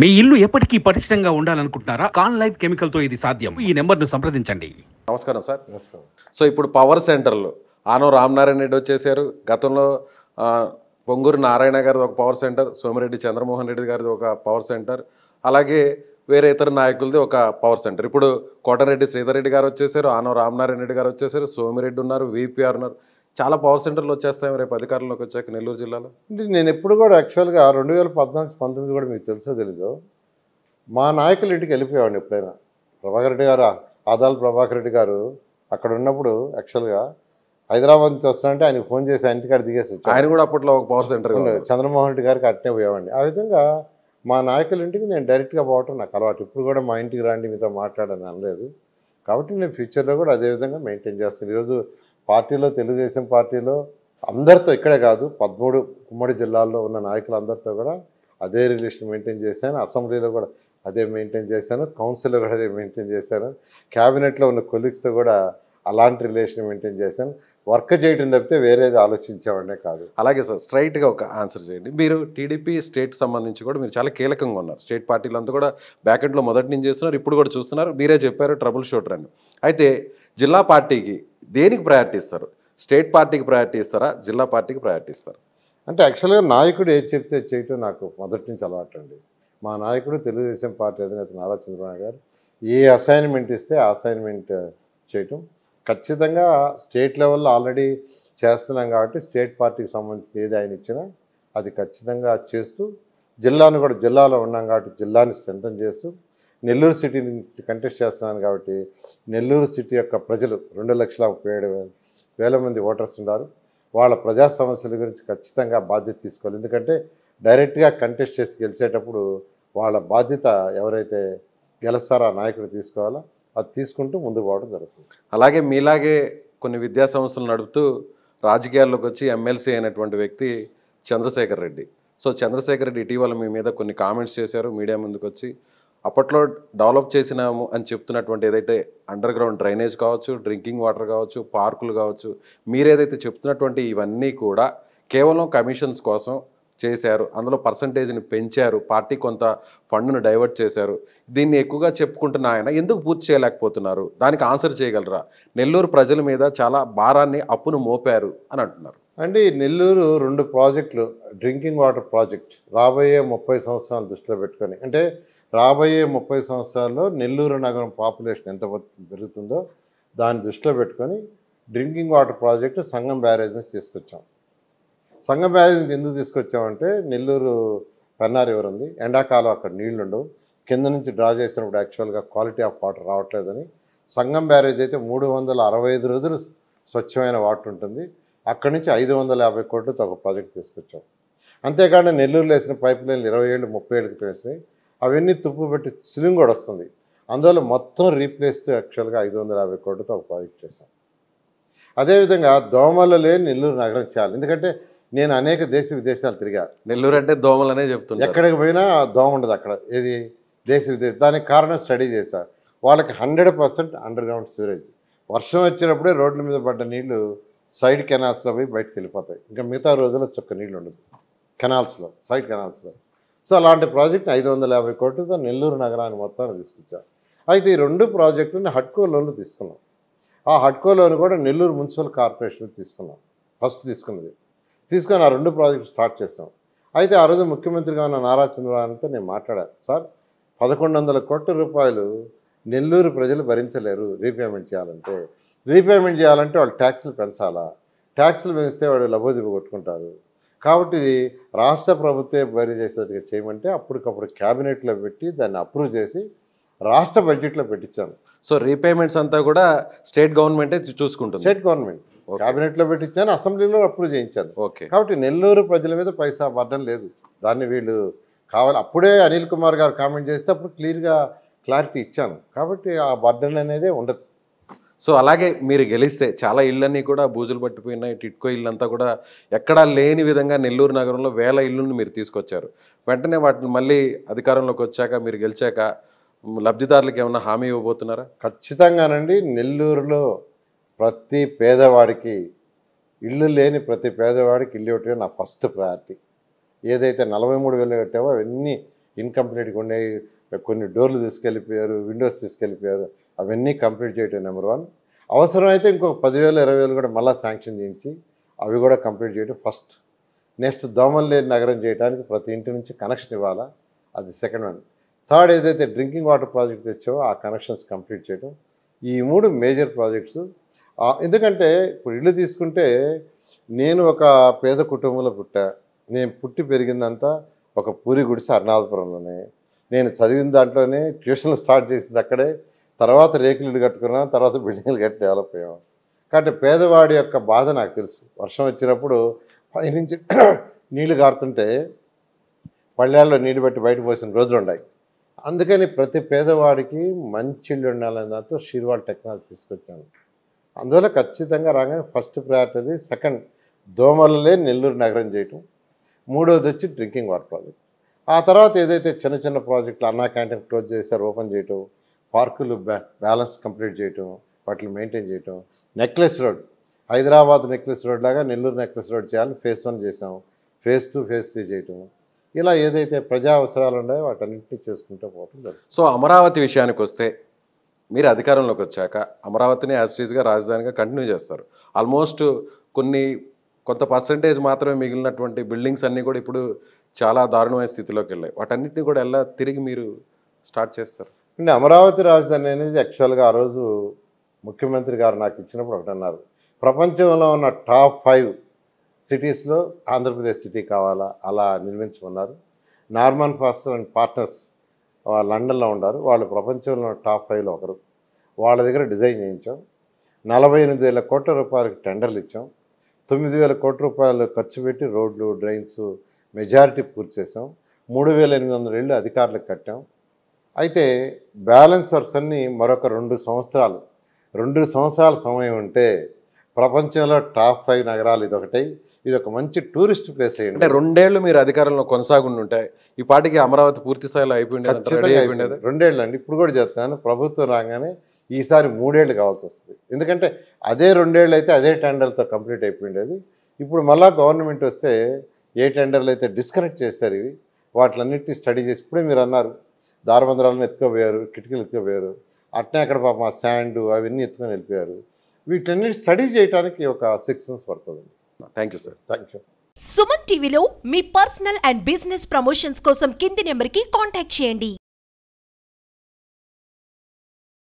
మీ ఇల్లు ఎప్పటికీ పటిష్టంగా ఉండాలనుకుంటున్నారా కాన్ లైఫ్ కెమికల్ తో ఇది సాధ్యం ఈ నెంబర్ ను సంప్రదించండి నమస్కారం సార్ సో ఇప్పుడు పవర్ సెంటర్లు ఆనో రామనారాయణ రెడ్డి వచ్చేసారు గతంలో పొంగూరు నారాయణ గారిది ఒక పవర్ సెంటర్ సోమిరెడ్డి చంద్రమోహన్ రెడ్డి గారిది ఒక పవర్ సెంటర్ అలాగే వేరే ఇతర నాయకులది ఒక పవర్ సెంటర్ ఇప్పుడు కోటరెడ్డి శ్రీధర్ రెడ్డి గారు వచ్చేసారు ఆనో రామనారాయణ రెడ్డి గారు వచ్చేసారు సోమిరెడ్డి ఉన్నారు వీపీఆర్ ఉన్నారు చాలా పవర్ సెంటర్లు వచ్చేస్తాయి రేపు అధికారంలోకి వచ్చాక నెల్లూరు జిల్లాలో అంటే నేను ఎప్పుడు కూడా యాక్చువల్గా రెండు వేల పద్నాలుగు పంతొమ్మిది కూడా మీకు తెలుసో తెలీదు మా నాయకులు ఇంటికి వెళ్ళిపోయేవాడిని ఎప్పుడైనా ప్రభాకర్ రెడ్డి గారు ఆదాల ప్రభాకర్ రెడ్డి గారు అక్కడ ఉన్నప్పుడు యాక్చువల్గా హైదరాబాద్ నుంచి వస్తానంటే ఆయన ఫోన్ చేసి ఇంటికాడ దిగేసి వచ్చాను ఆయన కూడా అప్పట్లో ఒక పవర్ సెంటర్ చంద్రమోహన్ రెడ్డి గారికి అట్నే పోయేవాడిని ఆ విధంగా మా నాయకుల ఇంటికి నేను డైరెక్ట్గా పోవటం నాకు అలవాటు ఇప్పుడు కూడా మా ఇంటికి రాండి మీతో మాట్లాడని అనలేదు కాబట్టి నేను ఫ్యూచర్లో కూడా అదే విధంగా మెయింటైన్ చేస్తాను ఈరోజు పార్టీలో తెలుగుదేశం పార్టీలో అందరితో ఇక్కడే కాదు పదమూడు ఉమ్మడి జిల్లాల్లో ఉన్న నాయకులందరితో కూడా అదే రిలేషన్ మెయింటైన్ చేశాను అసెంబ్లీలో కూడా అదే మెయింటైన్ చేశాను కౌన్సిల్లో కూడా అదే మెయింటైన్ చేశాను క్యాబినెట్లో ఉన్న కొలీగ్స్తో కూడా అలాంటి రిలేషన్ మెయింటైన్ చేశాను వర్క్ చేయడం తప్పితే వేరేది ఆలోచించేవాడే కాదు అలాగే సార్ స్ట్రైట్గా ఒక ఆన్సర్ చేయండి మీరు టీడీపీ స్టేట్ సంబంధించి కూడా మీరు చాలా కీలకంగా ఉన్నారు స్టేట్ పార్టీలు అంతా కూడా బ్యాకెండ్లో మొదటి నుంచి చేస్తున్నారు ఇప్పుడు కూడా చూస్తున్నారు మీరే చెప్పారు ట్రబుల్ షూటర్ అని అయితే జిల్లా పార్టీకి దేనికి ప్రయారిటీ ఇస్తారు స్టేట్ పార్టీకి ప్రయారిటీ ఇస్తారా జిల్లా పార్టీకి ప్రయారిటీ ఇస్తారు అంటే యాక్చువల్గా నాయకుడు ఏది చెప్తే చేయటం నాకు మొదటి నుంచి అలవాటు అండి మా నాయకుడు తెలుగుదేశం పార్టీ అధినేత నారా చంద్రబాబు గారు ఏ అసైన్మెంట్ ఇస్తే ఆ అసైన్మెంట్ చేయటం ఖచ్చితంగా స్టేట్ లెవెల్లో ఆల్రెడీ చేస్తున్నాం కాబట్టి స్టేట్ పార్టీకి సంబంధించి ఏది ఆయన ఇచ్చినా అది ఖచ్చితంగా చేస్తూ జిల్లాను కూడా జిల్లాలో ఉన్నాం కాబట్టి జిల్లాని స్ట్రెంథన్ చేస్తూ నెల్లూరు సిటీ నుంచి కంటెస్ట్ చేస్తున్నాను కాబట్టి నెల్లూరు సిటీ యొక్క ప్రజలు రెండు లక్షల ముప్పై ఏడు వేల మంది ఓటర్స్ ఉన్నారు వాళ్ళ ప్రజా సమస్యల గురించి ఖచ్చితంగా బాధ్యత తీసుకోవాలి ఎందుకంటే డైరెక్ట్గా కంటెస్ట్ చేసి గెలిచేటప్పుడు వాళ్ళ బాధ్యత ఎవరైతే గెలుస్తారో ఆ నాయకుడు తీసుకోవాలో అది తీసుకుంటూ ముందు పోవడం జరుగుతుంది అలాగే మీలాగే కొన్ని విద్యా సంస్థలు నడుపుతూ రాజకీయాల్లోకి వచ్చి ఎమ్మెల్సీ అయినటువంటి వ్యక్తి చంద్రశేఖర్ రెడ్డి సో చంద్రశేఖర్ రెడ్డి ఇటీవల మీ మీద కొన్ని కామెంట్స్ చేశారు మీడియా ముందుకు వచ్చి అప్పట్లో డెవలప్ చేసినాము అని చెప్తున్నటువంటి ఏదైతే అండర్ గ్రౌండ్ డ్రైనేజ్ కావచ్చు డ్రింకింగ్ వాటర్ కావచ్చు పార్కులు కావచ్చు మీరేదైతే చెప్తున్నటువంటి ఇవన్నీ కూడా కేవలం కమిషన్స్ కోసం చేశారు అందులో పర్సంటేజ్ని పెంచారు పార్టీ కొంత ఫండ్ను డైవర్ట్ చేశారు దీన్ని ఎక్కువగా చెప్పుకుంటున్న ఆయన ఎందుకు పూర్తి చేయలేకపోతున్నారు దానికి ఆన్సర్ చేయగలరా నెల్లూరు ప్రజల మీద చాలా భారాన్ని అప్పును మోపారు అని అంటున్నారు అండి నెల్లూరు రెండు ప్రాజెక్టులు డ్రింకింగ్ వాటర్ ప్రాజెక్ట్ రాబోయే ముప్పై సంవత్సరాలు దృష్టిలో పెట్టుకొని అంటే రాబోయే ముప్పై సంవత్సరాల్లో నెల్లూరు నగరం పాపులేషన్ ఎంత పెరుగుతుందో దాన్ని దృష్టిలో పెట్టుకొని డ్రింకింగ్ వాటర్ ప్రాజెక్టు సంఘం బ్యారేజ్ని తీసుకొచ్చాం సంఘం బ్యారేజ్ ఎందుకు తీసుకొచ్చామంటే నెల్లూరు పెన్నా ఎవరు ఉంది ఎండాకాలం అక్కడ నీళ్లుండవు కింద నుంచి డ్రా చేసినప్పుడు యాక్చువల్గా క్వాలిటీ ఆఫ్ వాటర్ రావట్లేదని సంఘం బ్యారేజ్ అయితే మూడు వందల అరవై ఐదు రోజులు స్వచ్ఛమైన వాటర్ ఉంటుంది అక్కడి నుంచి ఐదు వందల యాభై కోట్లతో ఒక ప్రాజెక్ట్ తీసుకొచ్చాం అంతేకాకుండా నెల్లూరులో వేసిన పైప్ లైన్లు ఇరవై ఏళ్ళు ముప్పై ఏళ్ళకి వేసినాయి అవన్నీ తుప్పు పెట్టి సిలింగ్ కూడా వస్తుంది అందువల్ల మొత్తం రీప్లేస్ యాక్చువల్గా ఐదు వందల యాభై కోట్లతో ఒక ప్రాజెక్ట్ చేశాం అదేవిధంగా దోమలు లేని నెల్లూరు నగరం చేయాలి ఎందుకంటే నేను అనేక దేశ విదేశాలు తిరిగా నెల్లూరు అంటే దోమలు అనే చెప్తున్నాను ఎక్కడికి పోయినా దోమ ఉండదు అక్కడ ఏది దేశ విదేశ దానికి కారణం స్టడీ చేశా వాళ్ళకి hundred percent underground sewerage వర్షం వచ్చినప్పుడే రోడ్ల మీద పడ్డ నీళ్లు సైడ్ కెనాల్స్లో పోయి బయటకు వెళ్ళిపోతాయి ఇంకా మిగతా రోజుల్లో చొక్క నీళ్ళు ఉండదు కెనాల్స్లో సైడ్ కెనాల్స్లో సో అలాంటి ప్రాజెక్ట్ని ఐదు వందల యాభై కోట్లతో నెల్లూరు నగరాన్ని మొత్తాన్ని తీసుకొచ్చాం అయితే ఈ రెండు ప్రాజెక్టుని హడ్కో లోన్లు తీసుకున్నాం ఆ హడ్కో లోన్ కూడా నెల్లూరు మున్సిపల్ కార్పొరేషన్ తీసుకున్నాం ఫస్ట్ తీసుకున్నది తీసుకొని ఆ రెండు ప్రాజెక్టు స్టార్ట్ చేసాం అయితే ఆ రోజు ముఖ్యమంత్రిగా ఉన్న నారా చంద్రబాబునితో నేను మాట్లాడాను సార్ పదకొండు వందల కోట్ల రూపాయలు నెల్లూరు ప్రజలు భరించలేరు రీపేమెంట్ చేయాలంటే రీపేమెంట్ చేయాలంటే వాళ్ళు ట్యాక్సులు పెంచాలా ట్యాక్సులు పెంచితే వాళ్ళు లభోదిపు కొట్టుకుంటారు కాబట్టి రాష్ట్ర ప్రభుత్వే బరి చేసేట్టుగా చేయమంటే అప్పటికప్పుడు క్యాబినెట్లో పెట్టి దాన్ని అప్రూవ్ చేసి రాష్ట్ర బడ్జెట్లో పెట్టించాను సో రీపేమెంట్స్ అంతా కూడా స్టేట్ గవర్నమెంటే చూసుకుంటుంది స్టేట్ గవర్నమెంట్ క్యాబినెట్లో పెట్టించాను అసెంబ్లీలో అప్రూవ్ చేయించాను ఓకే కాబట్టి నెల్లూరు ప్రజల మీద పైసా పడడం లేదు దాన్ని వీళ్ళు కావాలి అప్పుడే అనిల్ కుమార్ గారు కామెంట్ చేస్తే అప్పుడు క్లియర్గా క్లారిటీ ఇచ్చాను కాబట్టి ఆ బర్డన్ అనేది ఉండదు సో అలాగే మీరు గెలిస్తే చాలా ఇళ్ళన్నీ కూడా బూజులు పట్టిపోయినాయి టిట్కో అంతా కూడా ఎక్కడా లేని విధంగా నెల్లూరు నగరంలో వేల ఇళ్ళను మీరు తీసుకొచ్చారు వెంటనే వాటిని మళ్ళీ అధికారంలోకి వచ్చాక మీరు గెలిచాక లబ్ధిదారులకు ఏమైనా హామీ ఇవ్వబోతున్నారా ఖచ్చితంగానండి నెల్లూరులో ప్రతి పేదవాడికి ఇల్లు లేని ప్రతి పేదవాడికి ఇల్లు ఒకటి నా ఫస్ట్ ప్రయారిటీ ఏదైతే నలభై మూడు వేలు కట్టావో అవన్నీ ఇన్కంప్లీట్గా ఉన్నాయి కొన్ని డోర్లు తీసుకెళ్ళిపోయారు విండోస్ తీసుకెళ్ళిపోయారు అవన్నీ కంప్లీట్ చేయటం నెంబర్ వన్ అవసరమైతే ఇంకొక పదివేలు ఇరవై వేలు కూడా మళ్ళీ శాంక్షన్ చేయించి అవి కూడా కంప్లీట్ చేయటం ఫస్ట్ నెక్స్ట్ దోమలు లేని నగరం చేయడానికి ప్రతి ఇంటి నుంచి కనెక్షన్ ఇవ్వాలా అది సెకండ్ వన్ థర్డ్ ఏదైతే డ్రింకింగ్ వాటర్ ప్రాజెక్ట్ తెచ్చావో ఆ కనెక్షన్స్ కంప్లీట్ చేయడం ఈ మూడు మేజర్ ప్రాజెక్ట్స్ ఎందుకంటే ఇప్పుడు ఇల్లు తీసుకుంటే నేను ఒక పేద కుటుంబంలో పుట్టా నేను పుట్టి పెరిగిందంతా ఒక పూరి గుడిసె అర్ణాధపురంలోనే నేను చదివిన దాంట్లోనే ట్యూషన్లు స్టార్ట్ చేసింది అక్కడే తర్వాత రేకులు కట్టుకున్నాం తర్వాత బిల్డింగ్లు కట్టి డెవలప్ అయ్యాం కాబట్టి పేదవాడి యొక్క బాధ నాకు తెలుసు వర్షం వచ్చినప్పుడు పైనుంచి నీళ్లు కారుతుంటే పళ్ళాల్లో నీళ్లు పెట్టి బయట పోసిన రోజులు ఉన్నాయి అందుకని ప్రతి పేదవాడికి మంచి ఇళ్ళు ఉండాలని దాంతో షీర్వాల్ టెక్నాలజీ తీసుకొచ్చాను అందువల్ల ఖచ్చితంగా రాగానే ఫస్ట్ ప్రయారిటీ సెకండ్ దోమలలే నెల్లూరు నగరం చేయటం మూడోది వచ్చి డ్రింకింగ్ వాటర్ ప్రాజెక్ట్ ఆ తర్వాత ఏదైతే చిన్న చిన్న ప్రాజెక్టులు అన్నా క్యాంటీన్ క్లోజ్ చేశారు ఓపెన్ చేయటం పార్కులు బ్యాలెన్స్ కంప్లీట్ చేయటం వాటిని మెయింటైన్ చేయటం necklace road Hyderabad necklace road లాగా నెల్లూరు నెక్లెస్ రోడ్ చేయాలని ఫేస్ వన్ చేసాం ఫేస్ టూ ఫేస్ త్రీ చేయటం ఇలా ఏదైతే ప్రజా అవసరాలు ఉన్నాయో వాటన్నింటినీ చేసుకుంటూ పోవటం జరుగుతుంది సో అమరావతి విషయానికి వస్తే మీరు అధికారంలోకి వచ్చాక అమరావతిని యాజ్టీజ్గా రాజధానిగా కంటిన్యూ చేస్తారు ఆల్మోస్ట్ కొన్ని కొంత పర్సంటేజ్ మాత్రమే మిగిలినటువంటి బిల్డింగ్స్ అన్నీ కూడా ఇప్పుడు చాలా దారుణమైన స్థితిలోకి వెళ్ళాయి వాటన్నిటిని కూడా ఎలా తిరిగి మీరు స్టార్ట్ చేస్తారు అంటే అమరావతి రాజధాని అనేది యాక్చువల్గా ఆ రోజు ముఖ్యమంత్రి గారు నాకు ఇచ్చినప్పుడు ఒకటి అన్నారు ప్రపంచంలో ఉన్న టాప్ ఫైవ్ సిటీస్లో ఆంధ్రప్రదేశ్ సిటీ కావాలా అలా నిర్మించమన్నారు నార్మన్ ఫాస్టర్ అండ్ పార్ట్నర్స్ లండన్లో ఉన్నారు వాళ్ళు ప్రపంచంలో టాప్ ఫైవ్లో ఒకరు వాళ్ళ దగ్గర డిజైన్ చేయించాం నలభై ఎనిమిది వేల కోట్ల రూపాయలకి టెండర్లు ఇచ్చాం తొమ్మిది వేల కోట్ల రూపాయలు ఖర్చు పెట్టి రోడ్లు డ్రైన్స్ మెజారిటీ పూర్తి చేసాం మూడు వేల ఎనిమిది వందల ఇళ్ళు అధికారులకు కట్టాం అయితే బ్యాలెన్స్ అన్నీ మరొక రెండు సంవత్సరాలు రెండు సంవత్సరాల సమయం ఉంటే ప్రపంచంలో టాప్ ఫైవ్ నగరాలు ఇది ఒకటి ఇది ఒక మంచి టూరిస్ట్ ప్లేస్ అయ్యింది అంటే రెండేళ్లు మీరు అధికారంలో ఉంటాయి ఈ పాటికి అమరావతి పూర్తి స్థాయిలో అయిపోయింది రెండేళ్ళు అండి ఇప్పుడు కూడా చెప్తాను ప్రభుత్వం రాగానే ఈసారి మూడేళ్ళు కావాల్సి వస్తుంది ఎందుకంటే అదే రెండేళ్ళు అయితే అదే టెండర్లతో కంప్లీట్ అయిపోయింది ఇప్పుడు మళ్ళా గవర్నమెంట్ వస్తే ఏ టెండర్లు అయితే డిస్కనెక్ట్ చేస్తారు ఇవి వాటిలన్నింటినీ స్టడీ చేసి ఇప్పుడే మీరు అన్నారు దారబంధరాలను ఎత్తుకోపోయారు కిటికీలు ఎత్తుకోపోయారు అట్నే అక్కడ పాపం శాండ్ అవన్నీ ఎత్తుకొని వెళ్ళిపోయారు వీటన్నిటి స్టడీ చేయడానికి ఒక సిక్స్ మంత్స్ పడుతుంది thank you sir thank you Suman టీవీలో మీ పర్సనల్ అండ్ బిజినెస్ ప్రమోషన్స్ కోసం కింది నెంబర్కి కాంటాక్ట్ చేయండి